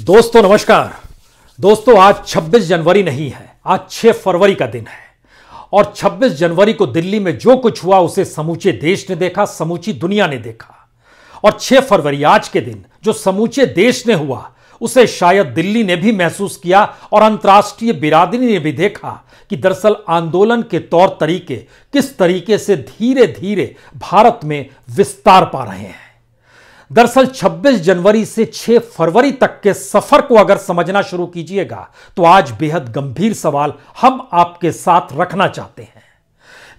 दोस्तों नमस्कार दोस्तों आज 26 जनवरी नहीं है आज 6 फरवरी का दिन है और 26 जनवरी को दिल्ली में जो कुछ हुआ उसे समूचे देश ने देखा समूची दुनिया ने देखा और 6 फरवरी आज के दिन जो समूचे देश ने हुआ उसे शायद दिल्ली ने भी महसूस किया और अंतर्राष्ट्रीय बिरादरी ने भी देखा कि दरअसल आंदोलन के तौर तरीके किस तरीके से धीरे धीरे भारत में विस्तार पा रहे हैं दरअसल 26 जनवरी से 6 फरवरी तक के सफर को अगर समझना शुरू कीजिएगा तो आज बेहद गंभीर सवाल हम आपके साथ रखना चाहते हैं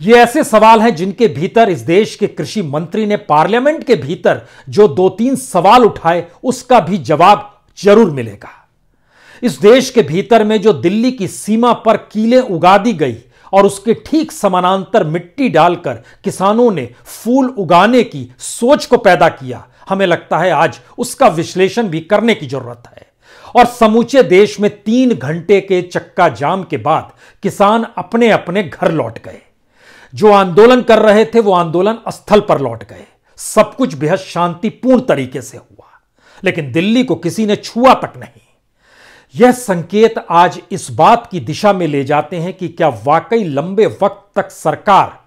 ये ऐसे सवाल हैं जिनके भीतर इस देश के कृषि मंत्री ने पार्लियामेंट के भीतर जो दो तीन सवाल उठाए उसका भी जवाब जरूर मिलेगा इस देश के भीतर में जो दिल्ली की सीमा पर कीले उगा दी गई और उसके ठीक समानांतर मिट्टी डालकर किसानों ने फूल उगाने की सोच को पैदा किया हमें लगता है आज उसका विश्लेषण भी करने की जरूरत है और समूचे देश में तीन घंटे के चक्का जाम के बाद किसान अपने अपने घर लौट गए जो आंदोलन कर रहे थे वो आंदोलन स्थल पर लौट गए सब कुछ बेहद शांतिपूर्ण तरीके से हुआ लेकिन दिल्ली को किसी ने छुआ तक नहीं यह संकेत आज इस बात की दिशा में ले जाते हैं कि क्या वाकई लंबे वक्त तक सरकार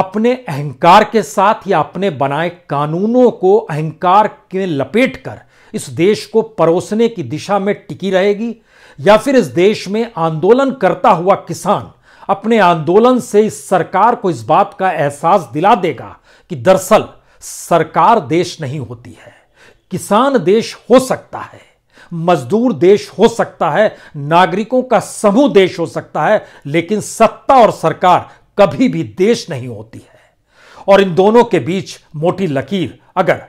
अपने अहंकार के साथ या अपने बनाए कानूनों को अहंकार के लपेट कर इस देश को परोसने की दिशा में टिकी रहेगी या फिर इस देश में आंदोलन करता हुआ किसान अपने आंदोलन से इस सरकार को इस बात का एहसास दिला देगा कि दरअसल सरकार देश नहीं होती है किसान देश हो सकता है मजदूर देश हो सकता है नागरिकों का समूह देश हो सकता है लेकिन सत्ता और सरकार कभी भी देश नहीं होती है और इन दोनों के बीच मोटी लकीर अगर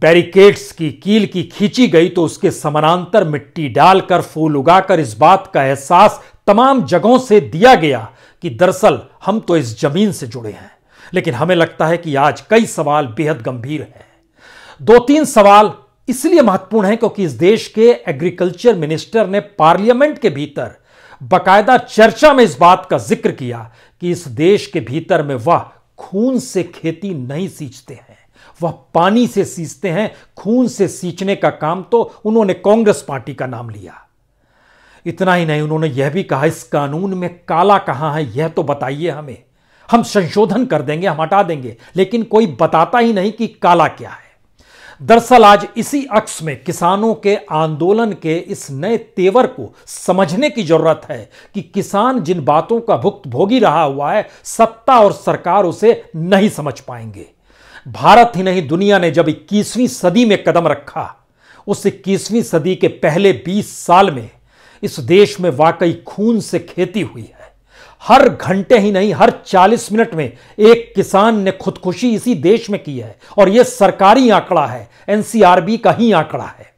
बैरिकेड्स की कील की खींची गई तो उसके समानांतर मिट्टी डालकर फूल उगाकर इस बात का एहसास तमाम जगहों से दिया गया कि दरअसल हम तो इस जमीन से जुड़े हैं लेकिन हमें लगता है कि आज कई सवाल बेहद गंभीर हैं दो तीन सवाल इसलिए महत्वपूर्ण है क्योंकि इस देश के एग्रीकल्चर मिनिस्टर ने पार्लियामेंट के भीतर बकायदा चर्चा में इस बात का जिक्र किया कि इस देश के भीतर में वह खून से खेती नहीं सींचते हैं वह पानी से सींचते हैं खून से सींचने का काम तो उन्होंने कांग्रेस पार्टी का नाम लिया इतना ही नहीं उन्होंने यह भी कहा इस कानून में काला कहाँ है यह तो बताइए हमें हम संशोधन कर देंगे हम हटा देंगे लेकिन कोई बताता ही नहीं कि काला क्या है दरअसल आज इसी अक्स में किसानों के आंदोलन के इस नए तेवर को समझने की जरूरत है कि किसान जिन बातों का भुक्त भोगी रहा हुआ है सत्ता और सरकार उसे नहीं समझ पाएंगे भारत ही नहीं दुनिया ने जब इक्कीसवीं सदी में कदम रखा उस इक्कीसवीं सदी के पहले 20 साल में इस देश में वाकई खून से खेती हुई है हर घंटे ही नहीं हर 40 मिनट में एक किसान ने खुदकुशी इसी देश में की है और यह सरकारी आंकड़ा है एनसीआरबी का ही आंकड़ा है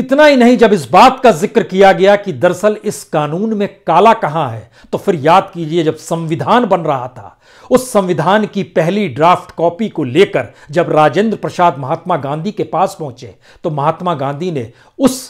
इतना ही नहीं जब इस बात का जिक्र किया गया कि दरअसल इस कानून में काला कहां है तो फिर याद कीजिए जब संविधान बन रहा था उस संविधान की पहली ड्राफ्ट कॉपी को लेकर जब राजेंद्र प्रसाद महात्मा गांधी के पास पहुंचे तो महात्मा गांधी ने उस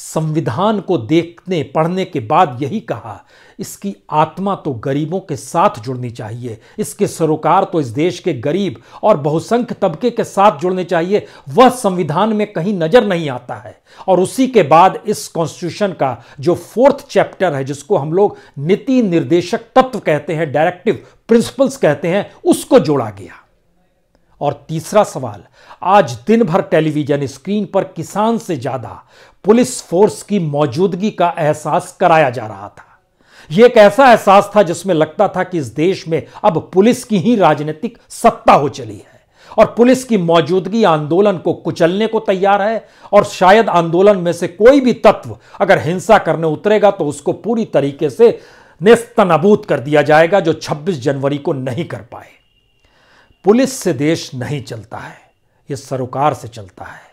संविधान को देखने पढ़ने के बाद यही कहा इसकी आत्मा तो गरीबों के साथ जुड़नी चाहिए इसके सरोकार तो इस देश के गरीब और बहुसंख्य तबके के साथ जुड़ने चाहिए वह संविधान में कहीं नजर नहीं आता है और उसी के बाद इस कॉन्स्टिट्यूशन का जो फोर्थ चैप्टर है जिसको हम लोग नीति निर्देशक तत्व कहते हैं डायरेक्टिव प्रिंसिपल्स कहते हैं उसको जोड़ा गया और तीसरा सवाल आज दिन भर टेलीविजन स्क्रीन पर किसान से ज्यादा पुलिस फोर्स की मौजूदगी का एहसास कराया जा रहा था यह एक ऐसा एहसास था जिसमें लगता था कि इस देश में अब पुलिस की ही राजनीतिक सत्ता हो चली है और पुलिस की मौजूदगी आंदोलन को कुचलने को तैयार है और शायद आंदोलन में से कोई भी तत्व अगर हिंसा करने उतरेगा तो उसको पूरी तरीके से नेस्तनाबूत कर दिया जाएगा जो 26 जनवरी को नहीं कर पाए पुलिस से देश नहीं चलता है यह सरोकार से चलता है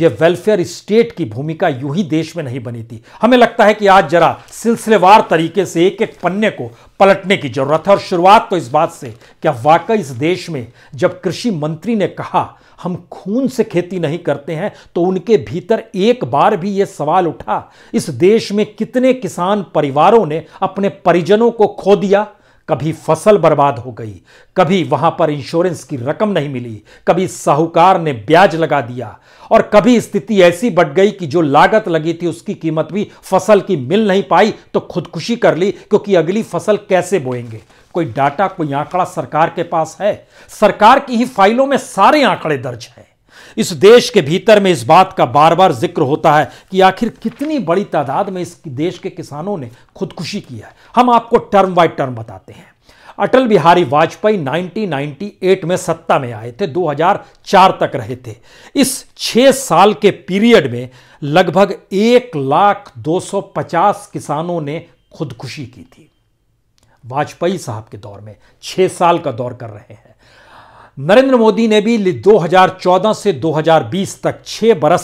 ये वेलफेयर स्टेट की भूमिका यूं ही देश में नहीं बनी थी हमें लगता है कि आज जरा सिलसिलेवार तरीके से एक एक पन्ने को पलटने की जरूरत है और शुरुआत तो इस बात से क्या वाकई इस देश में जब कृषि मंत्री ने कहा हम खून से खेती नहीं करते हैं तो उनके भीतर एक बार भी यह सवाल उठा इस देश में कितने किसान परिवारों ने अपने परिजनों को खो दिया कभी फसल बर्बाद हो गई कभी वहां पर इंश्योरेंस की रकम नहीं मिली कभी साहूकार ने ब्याज लगा दिया और कभी स्थिति ऐसी बढ़ गई कि जो लागत लगी थी उसकी कीमत भी फसल की मिल नहीं पाई तो खुदकुशी कर ली क्योंकि अगली फसल कैसे बोएंगे कोई डाटा कोई आंकड़ा सरकार के पास है सरकार की ही फाइलों में सारे आंकड़े दर्ज है इस देश के भीतर में इस बात का बार बार जिक्र होता है कि आखिर कितनी बड़ी तादाद में इस देश के किसानों ने खुदकुशी की है हम आपको टर्म बाय टर्म बताते हैं अटल बिहारी वाजपेयी 1998 में सत्ता में आए थे 2004 तक रहे थे इस छह साल के पीरियड में लगभग एक लाख दो सौ पचास किसानों ने खुदकुशी की थी वाजपेयी साहब के दौर में छह साल का दौर कर रहे हैं नरेंद्र मोदी ने भी 2014 से 2020 तक छह बरस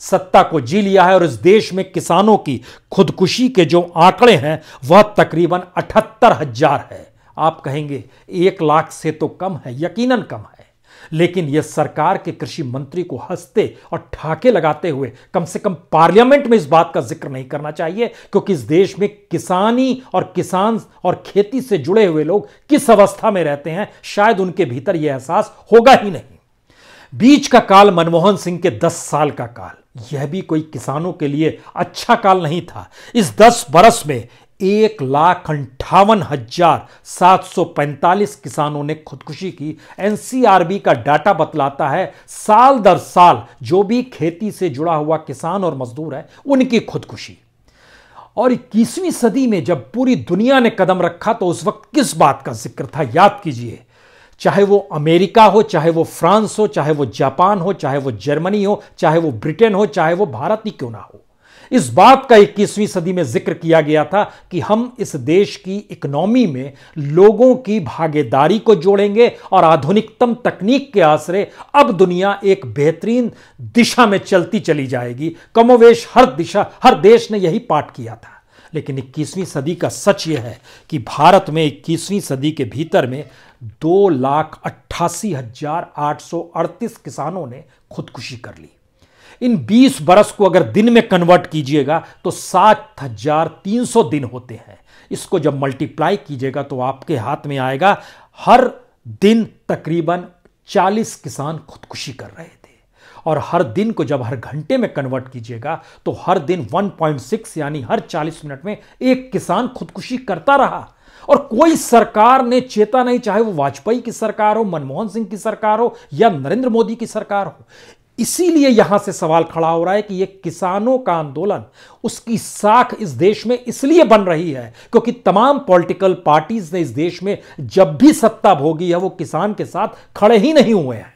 सत्ता को जी लिया है और इस देश में किसानों की खुदकुशी के जो आंकड़े हैं वह तकरीबन अठहत्तर हजार है आप कहेंगे एक लाख से तो कम है यकीनन कम है लेकिन यह सरकार के कृषि मंत्री को हंसते और ठाके लगाते हुए कम से कम पार्लियामेंट में इस बात का जिक्र नहीं करना चाहिए क्योंकि इस देश में किसानी और किसान और खेती से जुड़े हुए लोग किस अवस्था में रहते हैं शायद उनके भीतर यह एहसास होगा ही नहीं बीच का काल मनमोहन सिंह के दस साल का काल यह भी कोई किसानों के लिए अच्छा काल नहीं था इस दस बरस में एक लाख अंठावन हजार सात सौ पैंतालीस किसानों ने खुदकुशी की एनसीआरबी का डाटा बतलाता है साल दर साल जो भी खेती से जुड़ा हुआ किसान और मजदूर है उनकी खुदकुशी और इक्कीसवीं सदी में जब पूरी दुनिया ने कदम रखा तो उस वक्त किस बात का जिक्र था याद कीजिए चाहे वो अमेरिका हो चाहे वो फ्रांस हो चाहे वो जापान हो चाहे वो जर्मनी हो चाहे वो ब्रिटेन हो चाहे वो भारत ही क्यों ना हो इस बात का 21वीं सदी में जिक्र किया गया था कि हम इस देश की इकोनॉमी में लोगों की भागीदारी को जोड़ेंगे और आधुनिकतम तकनीक के आश्रय अब दुनिया एक बेहतरीन दिशा में चलती चली जाएगी कमोवेश हर दिशा हर देश ने यही पाठ किया था लेकिन 21वीं सदी का सच यह है कि भारत में 21वीं सदी के भीतर में दो लाख अट्ठासी हजार आठ सौ अड़तीस किसानों ने खुदकुशी कर ली इन 20 बरस को अगर दिन में कन्वर्ट कीजिएगा तो सात हजार तीन सौ दिन होते हैं इसको जब मल्टीप्लाई कीजिएगा तो आपके हाथ में आएगा हर दिन तकरीबन 40 किसान खुदकुशी कर रहे थे और हर दिन को जब हर घंटे में कन्वर्ट कीजिएगा तो हर दिन 1.6 यानी हर 40 मिनट में एक किसान खुदकुशी करता रहा और कोई सरकार ने चेता नहीं चाहे वो वाजपेयी की सरकार हो मनमोहन सिंह की सरकार हो या नरेंद्र मोदी की सरकार हो इसीलिए यहां से सवाल खड़ा हो रहा है कि यह किसानों का आंदोलन उसकी साख इस देश में इसलिए बन रही है क्योंकि तमाम पॉलिटिकल पार्टीज ने इस देश में जब भी सत्ता भोगी है वो किसान के साथ खड़े ही नहीं हुए हैं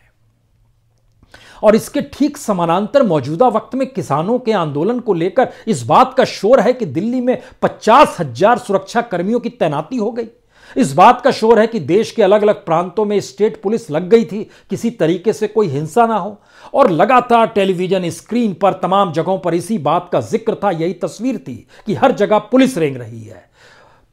और इसके ठीक समानांतर मौजूदा वक्त में किसानों के आंदोलन को लेकर इस बात का शोर है कि दिल्ली में पचास हजार सुरक्षा कर्मियों की तैनाती हो गई इस बात का शोर है कि देश के अलग अलग प्रांतों में स्टेट पुलिस लग गई थी किसी तरीके से कोई हिंसा ना हो और लगातार टेलीविजन स्क्रीन पर तमाम जगहों पर इसी बात का जिक्र था यही तस्वीर थी कि हर जगह पुलिस रेंग रही है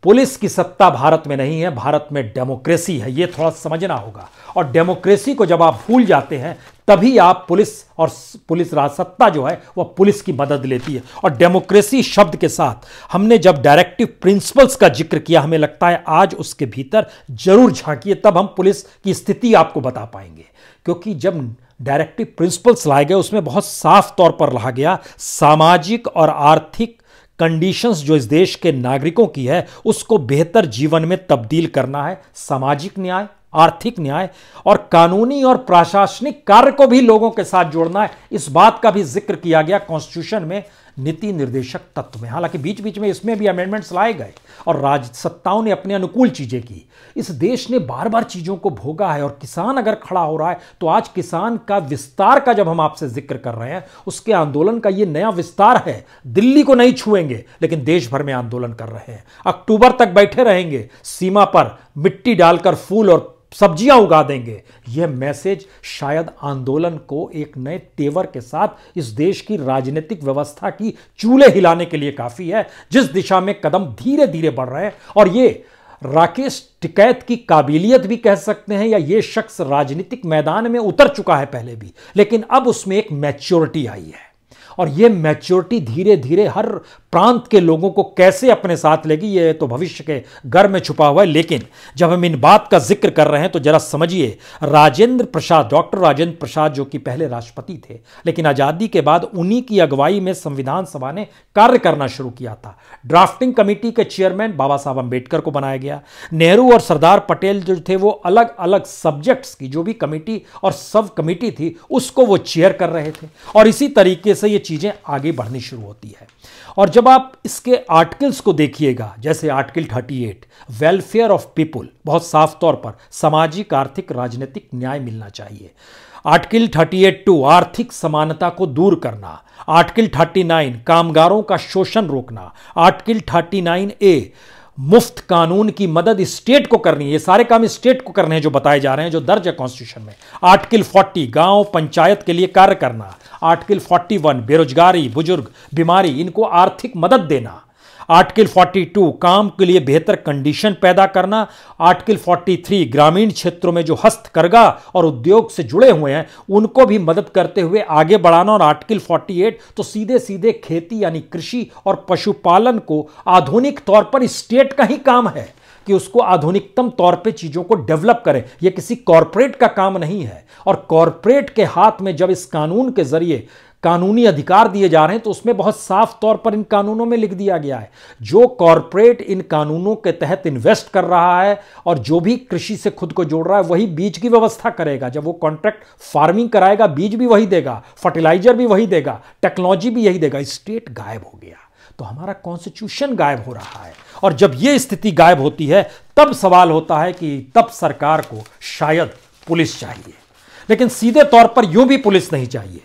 पुलिस की सत्ता भारत में नहीं है भारत में डेमोक्रेसी है यह थोड़ा समझना होगा और डेमोक्रेसी को जब आप भूल जाते हैं तभी आप पुलिस और पुलिस राज सत्ता जो है वह पुलिस की मदद लेती है और डेमोक्रेसी शब्द के साथ हमने जब डायरेक्टिव प्रिंसिपल्स का जिक्र किया हमें लगता है आज उसके भीतर जरूर झांकिए तब हम पुलिस की स्थिति आपको बता पाएंगे क्योंकि जब डायरेक्टिव प्रिंसिपल्स लाए गए उसमें बहुत साफ तौर पर रहा गया सामाजिक और आर्थिक कंडीशंस जो इस देश के नागरिकों की है उसको बेहतर जीवन में तब्दील करना है सामाजिक न्याय आर्थिक न्याय और कानूनी और प्रशासनिक कार्य को भी लोगों के साथ जोड़ना है इस बात का भी जिक्र किया गया कॉन्स्टिट्यूशन में नीति निर्देशक तत्व में हालांकि बीच बीच में इसमें भी अमेंडमेंट्स लाए गए और राज सत्ताओं ने अपने अनुकूल चीज़ें की इस देश ने बार बार चीज़ों को भोगा है और किसान अगर खड़ा हो रहा है तो आज किसान का विस्तार का जब हम आपसे जिक्र कर रहे हैं उसके आंदोलन का ये नया विस्तार है दिल्ली को नहीं छुएंगे लेकिन देश भर में आंदोलन कर रहे हैं अक्टूबर तक बैठे रहेंगे सीमा पर मिट्टी डालकर फूल और सब्जियां उगा देंगे यह मैसेज शायद आंदोलन को एक नए तेवर के साथ इस देश की राजनीतिक व्यवस्था की चूल्हे हिलाने के लिए काफ़ी है जिस दिशा में कदम धीरे धीरे बढ़ रहे हैं और ये राकेश टिकैत की काबिलियत भी कह सकते हैं या ये शख्स राजनीतिक मैदान में उतर चुका है पहले भी लेकिन अब उसमें एक मैच्योरिटी आई है और ये मैच्योरिटी धीरे धीरे हर प्रांत के लोगों को कैसे अपने साथ लेगी ये तो भविष्य के घर में छुपा हुआ है लेकिन जब हम इन बात का जिक्र कर रहे हैं तो जरा समझिए राजेंद्र प्रसाद डॉक्टर राजेंद्र प्रसाद जो कि पहले राष्ट्रपति थे लेकिन आज़ादी के बाद उन्हीं की अगुवाई में संविधान सभा ने कार्य करना शुरू किया था ड्राफ्टिंग कमेटी के चेयरमैन बाबा साहब अंबेडकर को बनाया गया नेहरू और सरदार पटेल जो थे वो अलग अलग सब्जेक्ट्स की जो भी कमेटी और सब कमेटी थी उसको वो चेयर कर रहे थे और इसी तरीके से ये चीज़ें आगे बढ़नी शुरू होती है और जब जब आप इसके आर्टिकल्स को देखिएगा जैसे आर्टिकल 38 वेलफेयर ऑफ पीपुल बहुत साफ तौर पर सामाजिक आर्थिक राजनीतिक न्याय मिलना चाहिए आर्टिकल 38 टू आर्थिक समानता को दूर करना आर्टिकल 39 कामगारों का शोषण रोकना आर्टिकल 39 ए मुफ्त कानून की मदद स्टेट को करनी है ये सारे काम स्टेट को करने हैं जो बताए जा रहे हैं जो दर्ज है कॉन्स्टिट्यूशन में आर्टिकल 40 गांव पंचायत के लिए कार्य करना आर्टिकल 41 बेरोजगारी बुजुर्ग बीमारी इनको आर्थिक मदद देना आर्टिकल 42 काम के लिए बेहतर कंडीशन पैदा करना आर्टिकल 43 ग्रामीण क्षेत्रों में जो हस्तकरघा और उद्योग से जुड़े हुए हैं उनको भी मदद करते हुए आगे बढ़ाना और आर्टिकल 48 तो सीधे सीधे खेती यानी कृषि और पशुपालन को आधुनिक तौर पर स्टेट का ही काम है कि उसको आधुनिकतम तौर पे चीज़ों को डेवलप करें यह किसी कॉरपोरेट का काम नहीं है और कॉरपोरेट के हाथ में जब इस कानून के जरिए कानूनी अधिकार दिए जा रहे हैं तो उसमें बहुत साफ तौर पर इन कानूनों में लिख दिया गया है जो कॉरपोरेट इन कानूनों के तहत इन्वेस्ट कर रहा है और जो भी कृषि से खुद को जोड़ रहा है वही बीज की व्यवस्था करेगा जब वो कॉन्ट्रैक्ट फार्मिंग कराएगा बीज भी वही देगा फर्टिलाइजर भी वही देगा टेक्नोलॉजी भी यही देगा स्टेट गायब हो गया तो हमारा कॉन्स्टिट्यूशन गायब हो रहा है और जब ये स्थिति गायब होती है तब सवाल होता है कि तब सरकार को शायद पुलिस चाहिए लेकिन सीधे तौर पर यूं भी पुलिस नहीं चाहिए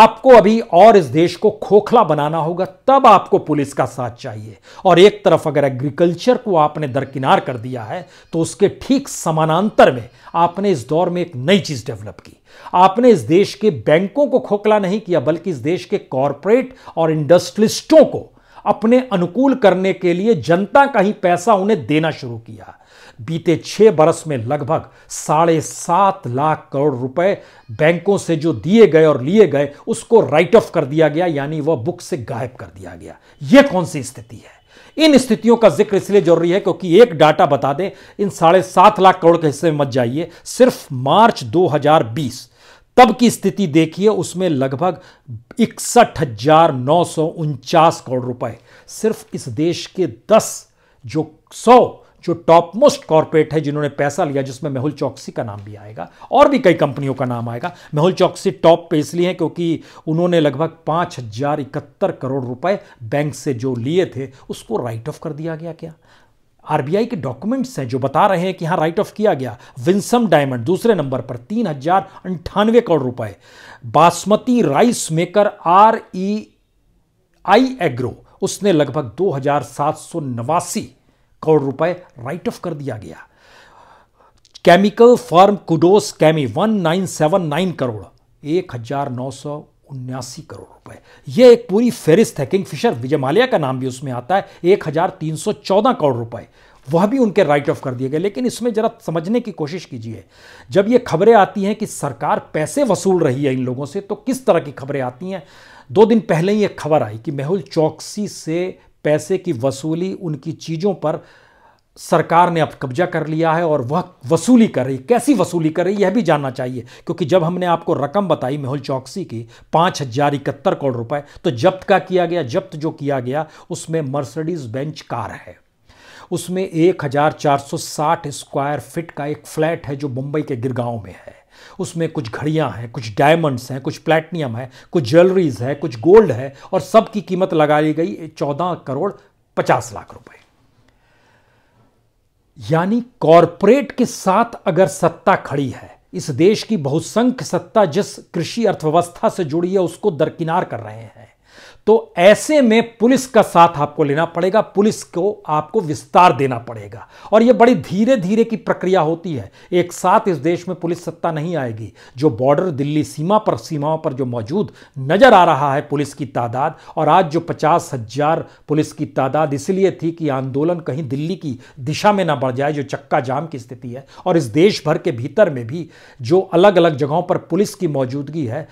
आपको अभी और इस देश को खोखला बनाना होगा तब आपको पुलिस का साथ चाहिए और एक तरफ अगर एग्रीकल्चर को आपने दरकिनार कर दिया है तो उसके ठीक समानांतर में आपने इस दौर में एक नई चीज़ डेवलप की आपने इस देश के बैंकों को खोखला नहीं किया बल्कि इस देश के कॉरपोरेट और इंडस्ट्रियलिस्टों को अपने अनुकूल करने के लिए जनता का ही पैसा उन्हें देना शुरू किया बीते छह बरस में लगभग साढ़े सात लाख करोड़ रुपए बैंकों से जो दिए गए और लिए गए उसको राइट ऑफ कर दिया गया यानी वह बुक से गायब कर दिया गया यह कौन सी स्थिति है इन स्थितियों का जिक्र इसलिए जरूरी है क्योंकि एक डाटा बता दें इन साढ़े सात लाख करोड़ के हिस्से में मत जाइए सिर्फ मार्च 2020 तब की स्थिति देखिए उसमें लगभग इकसठ हजार नौ सौ उनचास करोड़ रुपए सिर्फ इस देश के दस जो सौ जो टॉप मोस्ट कॉरपोरेट है जिन्होंने पैसा लिया जिसमें मेहुल चौकसी का नाम भी आएगा और भी कई कंपनियों का नाम आएगा मेहुल चौकसी टॉप पे इसलिए हैं क्योंकि उन्होंने लगभग पाँच हजार इकहत्तर करोड़ रुपए बैंक से जो लिए थे उसको राइट ऑफ कर दिया गया क्या आरबीआई के डॉक्यूमेंट्स हैं जो बता रहे हैं कि हाँ राइट ऑफ किया गया विंसम डायमंड दूसरे नंबर पर तीन हजार अंठानवे करोड़ रुपए basmati rice maker R E I agro उसने लगभग दो हजार सात सौ नवासी करोड़ रुपए राइट ऑफ कर दिया गया chemical firm Kudos Chemie one nine seven nine crore एक हजार नौ सौ उन्यासी करोड़ रुपए यह एक पूरी फेरिस्त है किंगफिशर विजय माल्या का नाम भी उसमें आता है एक करोड़ रुपए वह भी उनके राइट ऑफ कर दिए गए लेकिन इसमें जरा समझने की कोशिश कीजिए जब ये खबरें आती हैं कि सरकार पैसे वसूल रही है इन लोगों से तो किस तरह की खबरें आती हैं दो दिन पहले ही एक खबर आई कि मेहुल चौकसी से पैसे की वसूली उनकी चीज़ों पर सरकार ने अब कब्जा कर लिया है और वह वसूली कर रही कैसी वसूली कर रही यह भी जानना चाहिए क्योंकि जब हमने आपको रकम बताई मेहुल चौकसी की पाँच हजार इकहत्तर करोड़ रुपए तो जब्त का किया गया जब्त जो किया गया उसमें मर्सडीज बेंच कार है उसमें एक हजार चार सौ साठ स्क्वायर फिट का एक फ्लैट है जो मुंबई के गिरगांव में है उसमें कुछ घड़ियां हैं कुछ डायमंड्स हैं कुछ प्लेटिनियम है कुछ ज्वेलरीज है कुछ गोल्ड है और सब की कीमत लगाई गई चौदह करोड़ पचास लाख रुपए यानी कॉरपोरेट के साथ अगर सत्ता खड़ी है इस देश की बहुसंख्य सत्ता जिस कृषि अर्थव्यवस्था से जुड़ी है उसको दरकिनार कर रहे हैं तो ऐसे में पुलिस का साथ आपको लेना पड़ेगा पुलिस को आपको विस्तार देना पड़ेगा और यह बड़ी धीरे धीरे की प्रक्रिया होती है एक साथ इस देश में पुलिस सत्ता नहीं आएगी जो बॉर्डर दिल्ली सीमा पर सीमाओं पर जो मौजूद नज़र आ रहा है पुलिस की तादाद और आज जो पचास हजार पुलिस की तादाद इसलिए थी कि आंदोलन कहीं दिल्ली की दिशा में ना बढ़ जाए जो चक्का जाम की स्थिति है और इस देश भर के भीतर में भी जो अलग अलग जगहों पर पुलिस की मौजूदगी है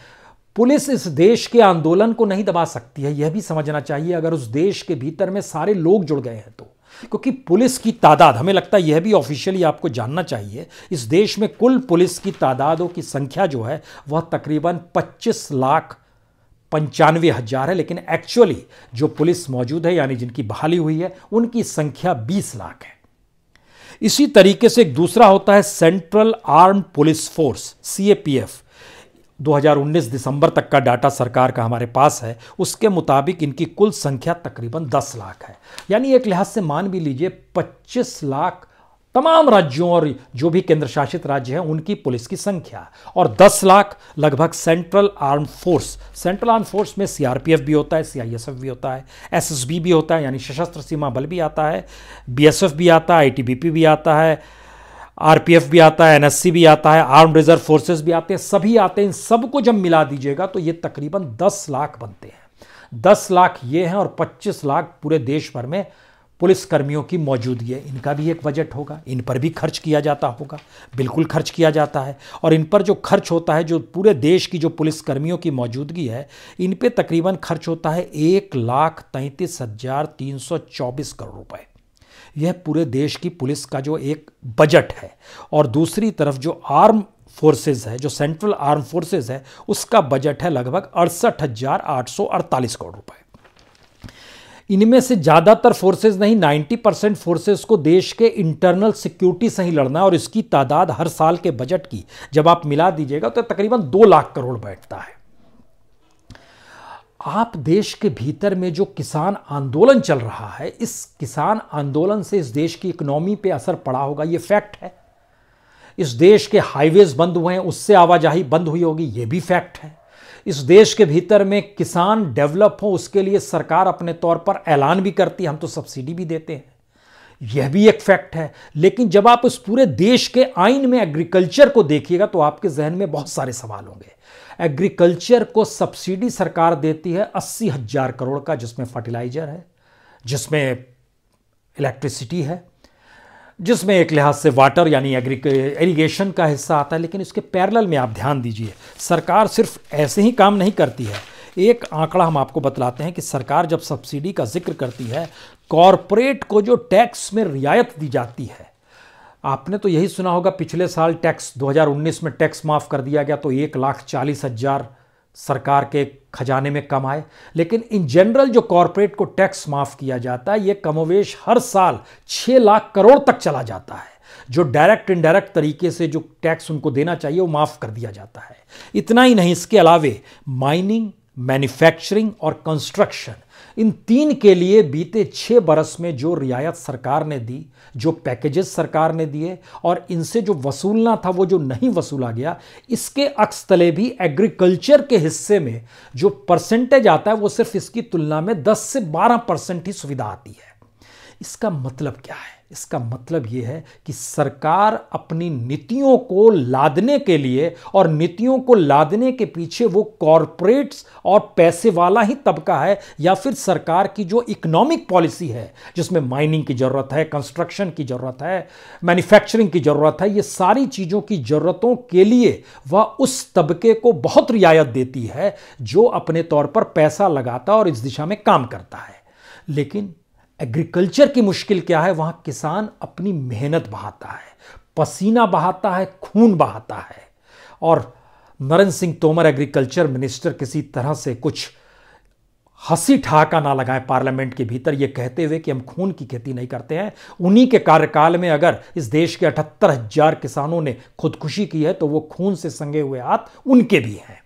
पुलिस इस देश के आंदोलन को नहीं दबा सकती है यह भी समझना चाहिए अगर उस देश के भीतर में सारे लोग जुड़ गए हैं तो क्योंकि पुलिस की तादाद हमें लगता है यह भी ऑफिशियली आपको जानना चाहिए इस देश में कुल पुलिस की तादादों की संख्या जो है वह तकरीबन 25 लाख पंचानवे हज़ार है लेकिन एक्चुअली जो पुलिस मौजूद है यानी जिनकी बहाली हुई है उनकी संख्या 20 लाख है इसी तरीके से एक दूसरा होता है central arm police force CAPF 2019 दिसंबर तक का डाटा सरकार का हमारे पास है उसके मुताबिक इनकी कुल संख्या तकरीबन 10 लाख है यानी एक लिहाज से मान भी लीजिए 25 लाख तमाम राज्यों और जो भी केंद्र शासित राज्य हैं उनकी पुलिस की संख्या और 10 लाख लगभग central arm force central arm force में सीआरपीएफ भी होता है सीआईएसएफ भी होता है एसएसबी भी होता है यानी सशस्त्र सीमा बल भी आता है बीएसएफ भी आता है आईटीबीपी भी आता है आरपीएफ भी आता है एनएससी भी आता है आर्म रिजर्व फोर्सेस भी आते हैं सभी आते हैं इन सबको जब मिला दीजिएगा तो ये तकरीबन दस लाख बनते हैं दस लाख ये हैं और पच्चीस लाख पूरे देश भर में पुलिस कर्मियों की मौजूदगी है इनका भी एक बजट होगा इन पर भी खर्च किया जाता होगा बिल्कुल खर्च किया जाता है और इन पर जो खर्च होता है जो पूरे देश की जो पुलिस कर्मियों की मौजूदगी है इन पर तकरीबन खर्च होता है एक लाख तैंतीस हज़ार तीन सौ चौबीस करोड़ रुपये यह पूरे देश की पुलिस का जो एक बजट है और दूसरी तरफ जो आर्म फोर्सेज है जो सेंट्रल आर्म फोर्सेज है उसका बजट है लगभग अड़सठ हज़ार आठ सौ अड़तालीस करोड़ रुपए इनमें से ज़्यादातर फोर्सेज नहीं 90 परसेंट फोर्सेज को देश के इंटरनल सिक्योरिटी से ही लड़ना है और इसकी तादाद हर साल के बजट की जब आप मिला दीजिएगा तो तकरीबन दो लाख करोड़ बैठता है आप देश के भीतर में जो किसान आंदोलन चल रहा है इस किसान आंदोलन से इस देश की इकोनॉमी पे असर पड़ा होगा ये फैक्ट है इस देश के हाईवेज बंद हुए हैं उससे आवाजाही बंद हुई होगी ये भी फैक्ट है इस देश के भीतर में किसान डेवलप हो उसके लिए सरकार अपने तौर पर ऐलान भी करती है हम तो सब्सिडी भी देते हैं यह भी एक फैक्ट है लेकिन जब आप उस पूरे देश के आइन में एग्रीकल्चर को देखिएगा तो आपके जहन में बहुत सारे सवाल होंगे एग्रीकल्चर को सब्सिडी सरकार देती है अस्सी हज़ार करोड़ का जिसमें फर्टिलाइज़र है जिसमें इलेक्ट्रिसिटी है जिसमें एक लिहाज से वाटर यानी एग्री इरीगेशन का हिस्सा आता है लेकिन इसके पैरल में आप ध्यान दीजिए सरकार सिर्फ ऐसे ही काम नहीं करती है एक आंकड़ा हम आपको बतलाते हैं कि सरकार जब सब्सिडी का जिक्र करती है कॉरपोरेट को जो टैक्स में रियायत दी जाती है आपने तो यही सुना होगा पिछले साल टैक्स 2019 में टैक्स माफ़ कर दिया गया तो एक लाख चालीस हज़ार सरकार के खजाने में कम आए लेकिन इन जनरल जो कॉरपोरेट को टैक्स माफ़ किया जाता है ये कमोवेश हर साल छह लाख करोड़ तक चला जाता है जो डायरेक्ट इनडायरेक्ट तरीके से जो टैक्स उनको देना चाहिए वो माफ़ कर दिया जाता है इतना ही नहीं इसके अलावे माइनिंग मैन्युफैक्चरिंग और कंस्ट्रक्शन इन तीन के लिए बीते छः बरस में जो रियायत सरकार ने दी जो पैकेजेस सरकार ने दिए और इनसे जो वसूलना था वो जो नहीं वसूला गया इसके अक्स तले भी एग्रीकल्चर के हिस्से में जो परसेंटेज आता है वो सिर्फ इसकी तुलना में 10 से 12 परसेंट ही सुविधा आती है इसका मतलब क्या है इसका मतलब ये है कि सरकार अपनी नीतियों को लादने के लिए और नीतियों को लादने के पीछे वो कॉरपोरेट्स और पैसे वाला ही तबका है या फिर सरकार की जो इकोनॉमिक पॉलिसी है जिसमें माइनिंग की ज़रूरत है कंस्ट्रक्शन की ज़रूरत है मैन्युफैक्चरिंग की ज़रूरत है ये सारी चीज़ों की ज़रूरतों के लिए वह उस तबके को बहुत रियायत देती है जो अपने तौर पर पैसा लगाता और इस दिशा में काम करता है लेकिन एग्रीकल्चर की मुश्किल क्या है वहां किसान अपनी मेहनत बहाता है पसीना बहाता है खून बहाता है और नरेंद्र सिंह तोमर एग्रीकल्चर मिनिस्टर किसी तरह से कुछ हंसी ठहाका ना लगाए पार्लियामेंट के भीतर ये कहते हुए कि हम खून की खेती नहीं करते हैं उन्हीं के कार्यकाल में अगर इस देश के अठहत्तर हजार किसानों ने खुदकुशी की है तो वो खून से संगे हुए हाथ उनके भी हैं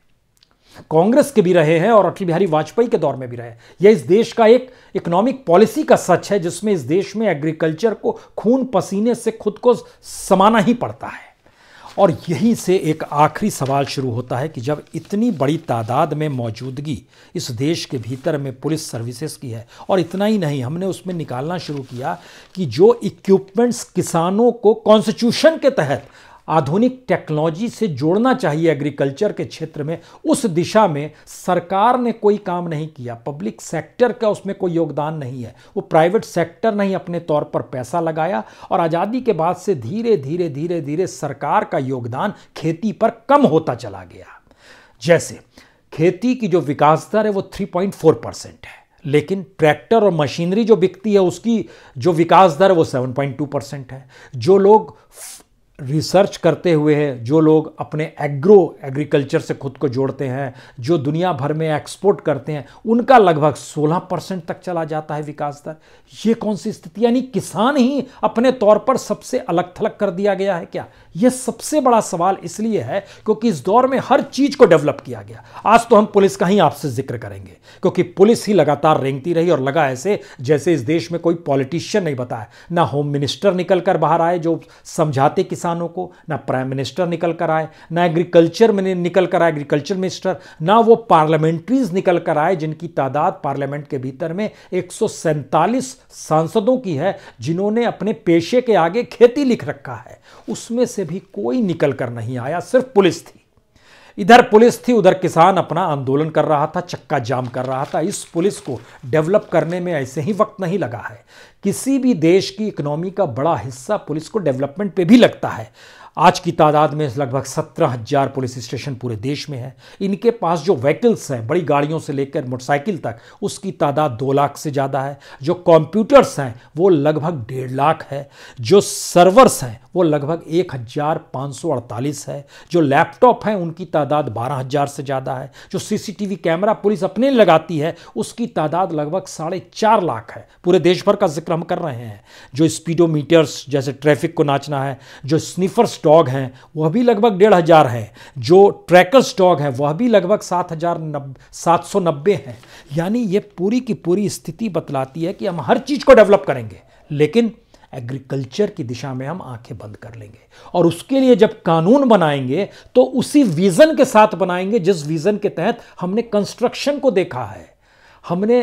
कांग्रेस के भी रहे हैं और अटल बिहारी वाजपेयी के दौर में भी रहे यह इस देश का एक इकोनॉमिक पॉलिसी का सच है जिसमें इस देश में एग्रीकल्चर को खून पसीने से खुद को समाना ही पड़ता है और यहीं से एक आखिरी सवाल शुरू होता है कि जब इतनी बड़ी तादाद में मौजूदगी इस देश के भीतर में पुलिस सर्विसेज की है और इतना ही नहीं हमने उसमें निकालना शुरू किया कि जो इक्विपमेंट्स किसानों को कॉन्स्टिट्यूशन के तहत आधुनिक टेक्नोलॉजी से जोड़ना चाहिए एग्रीकल्चर के क्षेत्र में उस दिशा में सरकार ने कोई काम नहीं किया पब्लिक सेक्टर का उसमें कोई योगदान नहीं है वो प्राइवेट सेक्टर ने ही अपने तौर पर पैसा लगाया और आज़ादी के बाद से धीरे धीरे धीरे धीरे सरकार का योगदान खेती पर कम होता चला गया जैसे खेती की जो विकास दर है वो 3.4 परसेंट है लेकिन ट्रैक्टर और मशीनरी जो बिकती है उसकी जो विकास दर वो 7.2 परसेंट है जो लोग रिसर्च करते हुए जो लोग अपने एग्रो एग्रीकल्चर से खुद को जोड़ते हैं जो दुनिया भर में एक्सपोर्ट करते हैं उनका लगभग 16 परसेंट तक चला जाता है विकास दर ये कौन सी स्थिति यानी किसान ही अपने तौर पर सबसे अलग थलग कर दिया गया है क्या यह सबसे बड़ा सवाल इसलिए है क्योंकि इस दौर में हर चीज़ को डेवलप किया गया आज तो हम पुलिस का ही आपसे जिक्र करेंगे क्योंकि पुलिस ही लगातार रेंगती रही और लगा ऐसे जैसे इस देश में कोई पॉलिटिशियन नहीं बताया ना होम मिनिस्टर निकल कर बाहर आए जो समझाते कि किसानों को ना प्राइम मिनिस्टर निकल कर आए ना एग्रीकल्चर में निकल कर आए एग्रीकल्चर मिनिस्टर ना वो पार्लियामेंट्रीज निकल कर आए जिनकी तादाद पार्लियामेंट के भीतर में एक सांसदों की है जिन्होंने अपने पेशे के आगे खेती लिख रखा है उसमें से भी कोई निकल कर नहीं आया सिर्फ पुलिस थी इधर पुलिस थी उधर किसान अपना आंदोलन कर रहा था चक्का जाम कर रहा था इस पुलिस को डेवलप करने में ऐसे ही वक्त नहीं लगा है किसी भी देश की इकोनॉमी का बड़ा हिस्सा पुलिस को डेवलपमेंट पे भी लगता है आज की तादाद में लगभग सत्रह हजार पुलिस स्टेशन पूरे देश में है इनके पास जो व्हीकल्स हैं बड़ी गाड़ियों से लेकर मोटरसाइकिल तक उसकी तादाद दो लाख से ज़्यादा है जो कंप्यूटर्स हैं वो लगभग डेढ़ लाख है जो सर्वर्स हैं वो लगभग एक हज़ार पाँच सौ अड़तालीस है जो लैपटॉप हैं उनकी तादाद बारह हज़ार से ज़्यादा है जो सीसीटीवी कैमरा पुलिस अपने लगाती है उसकी तादाद लगभग साढ़े चार लाख है पूरे देश भर का जिक्र हम कर रहे हैं जो स्पीडोमीटर्स जैसे ट्रैफिक को नाचना है जो स्निफर्स डॉग हैं वह भी लगभग डेढ़ हज़ार हैं जो ट्रैकर्स डॉग हैं वह भी लगभग सात हज़ार नब सात सौ नब्बे हैं यानी ये पूरी की पूरी स्थिति बतलाती है कि हम हर चीज़ को डेवलप करेंगे लेकिन एग्रीकल्चर की दिशा में हम आंखें बंद कर लेंगे और उसके लिए जब कानून बनाएंगे तो उसी विज़न के साथ बनाएंगे जिस विज़न के तहत हमने कंस्ट्रक्शन को देखा है हमने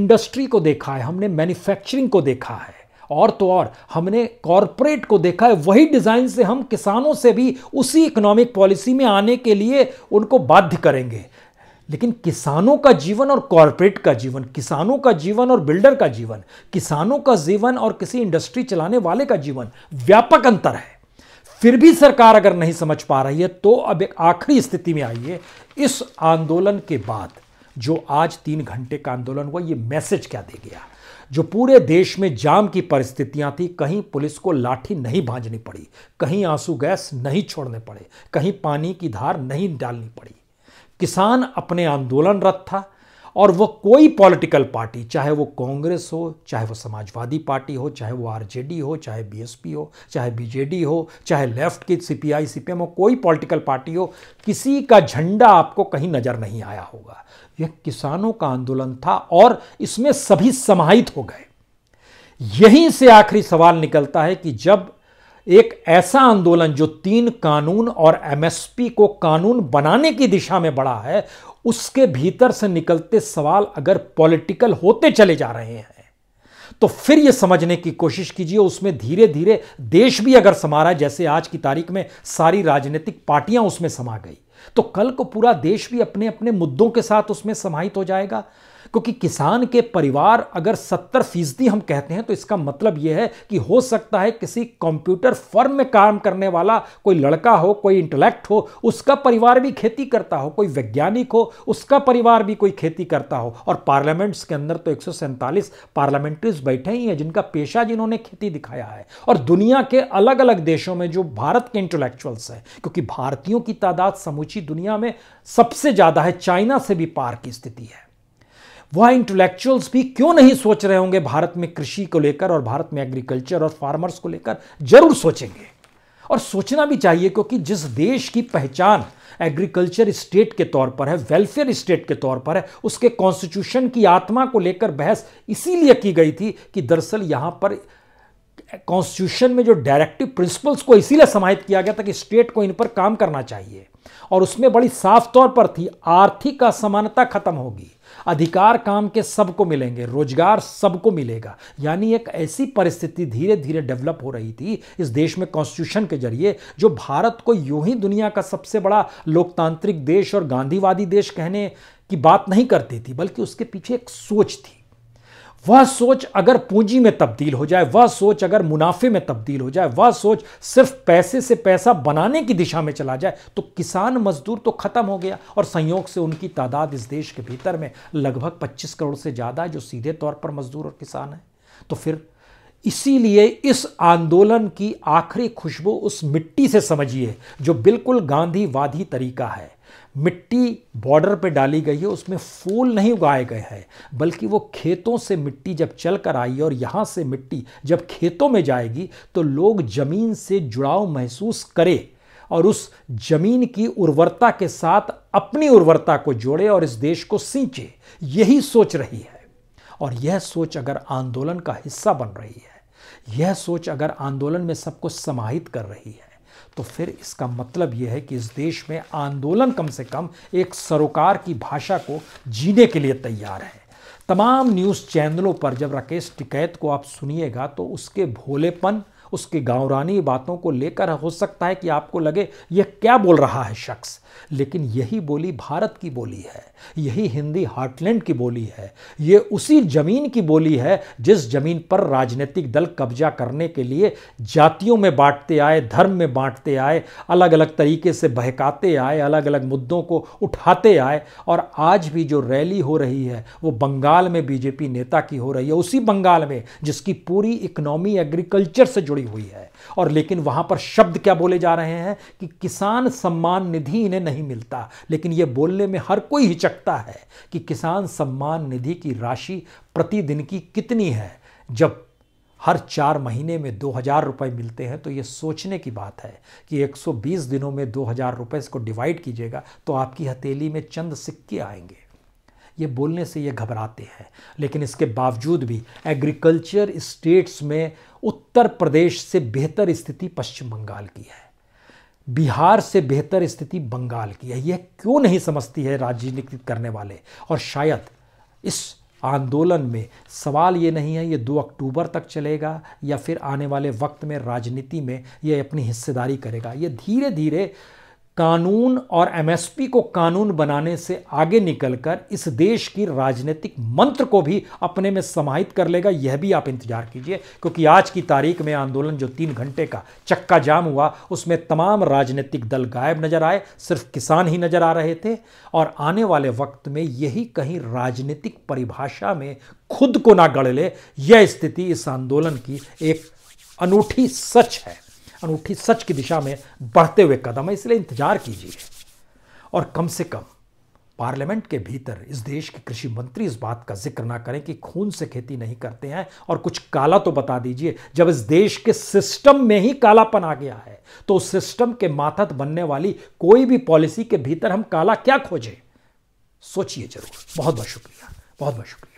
इंडस्ट्री को देखा है हमने मैन्युफैक्चरिंग को देखा है और तो और हमने कॉरपोरेट को देखा है वही डिज़ाइन से हम किसानों से भी उसी इकोनॉमिक पॉलिसी में आने के लिए उनको बाध्य करेंगे लेकिन किसानों का जीवन और कॉरपोरेट का जीवन किसानों का जीवन और बिल्डर का जीवन किसानों का जीवन और किसी इंडस्ट्री चलाने वाले का जीवन व्यापक अंतर है फिर भी सरकार अगर नहीं समझ पा रही है तो अब एक आखिरी स्थिति में आई है इस आंदोलन के बाद जो आज तीन घंटे का आंदोलन हुआ ये मैसेज क्या दे गया जो पूरे देश में जाम की परिस्थितियां थी कहीं पुलिस को लाठी नहीं भांजनी पड़ी कहीं आंसू गैस नहीं छोड़ने पड़े कहीं पानी की धार नहीं डालनी पड़ी किसान अपने आंदोलनरत था और वो कोई पॉलिटिकल पार्टी चाहे वो कांग्रेस हो चाहे वो समाजवादी पार्टी हो चाहे वो आरजेडी हो चाहे बीएसपी हो चाहे बीजेडी हो चाहे लेफ्ट की सीपीआई सीपीएम हो कोई पॉलिटिकल पार्टी हो किसी का झंडा आपको कहीं नज़र नहीं आया होगा यह किसानों का आंदोलन था और इसमें सभी समाहित हो गए यहीं से आखिरी सवाल निकलता है कि जब एक ऐसा आंदोलन जो तीन कानून और एमएसपी को कानून बनाने की दिशा में बढ़ा है उसके भीतर से निकलते सवाल अगर पॉलिटिकल होते चले जा रहे हैं तो फिर यह समझने की कोशिश कीजिए उसमें धीरे धीरे देश भी अगर समा रहा है जैसे आज की तारीख में सारी राजनीतिक पार्टियां उसमें समा गई तो कल को पूरा देश भी अपने अपने मुद्दों के साथ उसमें समाहित हो जाएगा क्योंकि किसान के परिवार अगर सत्तर फीसदी हम कहते हैं तो इसका मतलब यह है कि हो सकता है किसी कंप्यूटर फर्म में काम करने वाला कोई लड़का हो कोई इंटेलेक्ट हो उसका परिवार भी खेती करता हो कोई वैज्ञानिक हो उसका परिवार भी कोई खेती करता हो और पार्लियामेंट्स के अंदर तो एक पार्लियामेंट्रीज बैठे ही हैं जिनका पेशा जिन्होंने खेती दिखाया है और दुनिया के अलग अलग देशों में जो भारत के इंटेलेक्चुअल्स हैं क्योंकि भारतीयों की तादाद समूची दुनिया में सबसे ज़्यादा है चाइना से भी पार की स्थिति है वह इंटेलेक्चुअल्स भी क्यों नहीं सोच रहे होंगे भारत में कृषि को लेकर और भारत में एग्रीकल्चर और फार्मर्स को लेकर जरूर सोचेंगे और सोचना भी चाहिए क्योंकि जिस देश की पहचान एग्रीकल्चर स्टेट के तौर पर है वेलफेयर स्टेट के तौर पर है उसके कॉन्स्टिट्यूशन की आत्मा को लेकर बहस इसीलिए की गई थी कि दरअसल यहाँ पर कॉन्स्टिट्यूशन में जो डायरेक्टिव प्रिंसिपल्स को इसीलिए समाहित किया गया था कि स्टेट को इन पर काम करना चाहिए और उसमें बड़ी साफ तौर पर थी आर्थिक असमानता खत्म होगी अधिकार काम के सबको मिलेंगे रोजगार सबको मिलेगा यानी एक ऐसी परिस्थिति धीरे धीरे डेवलप हो रही थी इस देश में कॉन्स्टिट्यूशन के जरिए जो भारत को यूं ही दुनिया का सबसे बड़ा लोकतांत्रिक देश और गांधीवादी देश कहने की बात नहीं करती थी बल्कि उसके पीछे एक सोच थी वह सोच अगर पूंजी में तब्दील हो जाए वह सोच अगर मुनाफे में तब्दील हो जाए वह सोच सिर्फ पैसे से पैसा बनाने की दिशा में चला जाए तो किसान मजदूर तो खत्म हो गया और संयोग से उनकी तादाद इस देश के भीतर में लगभग 25 करोड़ से ज़्यादा है जो सीधे तौर पर मजदूर और किसान है तो फिर इसीलिए इस आंदोलन की आखिरी खुशबू उस मिट्टी से समझिए जो बिल्कुल गांधीवादी तरीका है मिट्टी बॉर्डर पे डाली गई है उसमें फूल नहीं उगाए गए हैं बल्कि वो खेतों से मिट्टी जब चल कर आई और यहाँ से मिट्टी जब खेतों में जाएगी तो लोग ज़मीन से जुड़ाव महसूस करें और उस जमीन की उर्वरता के साथ अपनी उर्वरता को जोड़े और इस देश को सींचे यही सोच रही है और यह सोच अगर आंदोलन का हिस्सा बन रही है यह सोच अगर आंदोलन में सबको समाहित कर रही है तो फिर इसका मतलब यह है कि इस देश में आंदोलन कम से कम एक सरोकार की भाषा को जीने के लिए तैयार है तमाम न्यूज़ चैनलों पर जब राकेश टिकैत को आप सुनिएगा तो उसके भोलेपन उसकी गाँवरानी बातों को लेकर हो सकता है कि आपको लगे यह क्या बोल रहा है शख्स लेकिन यही बोली भारत की बोली है यही हिंदी हार्टलैंड की बोली है ये उसी ज़मीन की बोली है जिस ज़मीन पर राजनीतिक दल कब्जा करने के लिए जातियों में बांटते आए धर्म में बांटते आए अलग अलग तरीके से बहकाते आए अलग अलग मुद्दों को उठाते आए और आज भी जो रैली हो रही है वो बंगाल में बीजेपी नेता की हो रही है उसी बंगाल में जिसकी पूरी इकोनॉमी एग्रीकल्चर से जुड़ी जुड़ी हुई है और लेकिन वहां पर शब्द क्या बोले जा रहे हैं कि किसान सम्मान निधि इन्हें नहीं मिलता लेकिन यह बोलने में हर कोई हिचकता है कि किसान सम्मान निधि की राशि प्रतिदिन की कितनी है जब हर चार महीने में दो हज़ार रुपए मिलते हैं तो ये सोचने की बात है कि 120 दिनों में दो हज़ार रुपए इसको डिवाइड कीजिएगा तो आपकी हथेली में चंद सिक्के आएंगे ये बोलने से ये घबराते हैं लेकिन इसके बावजूद भी एग्रीकल्चर स्टेट्स में उत्तर प्रदेश से बेहतर स्थिति पश्चिम बंगाल की है बिहार से बेहतर स्थिति बंगाल की है यह क्यों नहीं समझती है राजनीति करने वाले और शायद इस आंदोलन में सवाल ये नहीं है ये दो अक्टूबर तक चलेगा या फिर आने वाले वक्त में राजनीति में ये अपनी हिस्सेदारी करेगा ये धीरे धीरे कानून और एमएसपी को कानून बनाने से आगे निकलकर इस देश की राजनीतिक मंत्र को भी अपने में समाहित कर लेगा यह भी आप इंतजार कीजिए क्योंकि आज की तारीख में आंदोलन जो तीन घंटे का चक्का जाम हुआ उसमें तमाम राजनीतिक दल गायब नजर आए सिर्फ किसान ही नजर आ रहे थे और आने वाले वक्त में यही कहीं राजनीतिक परिभाषा में खुद को ना गढ़ ले यह स्थिति इस आंदोलन की एक अनूठी सच है अनूठी सच की दिशा में बढ़ते हुए कदम है इसलिए इंतजार कीजिए और कम से कम पार्लियामेंट के भीतर इस देश के कृषि मंत्री इस बात का जिक्र ना करें कि खून से खेती नहीं करते हैं और कुछ काला तो बता दीजिए जब इस देश के सिस्टम में ही कालापन आ गया है तो उस सिस्टम के माथत बनने वाली कोई भी पॉलिसी के भीतर हम काला क्या खोजें सोचिए जरूर बहुत बहुत शुक्रिया बहुत बहुत शुक्रिया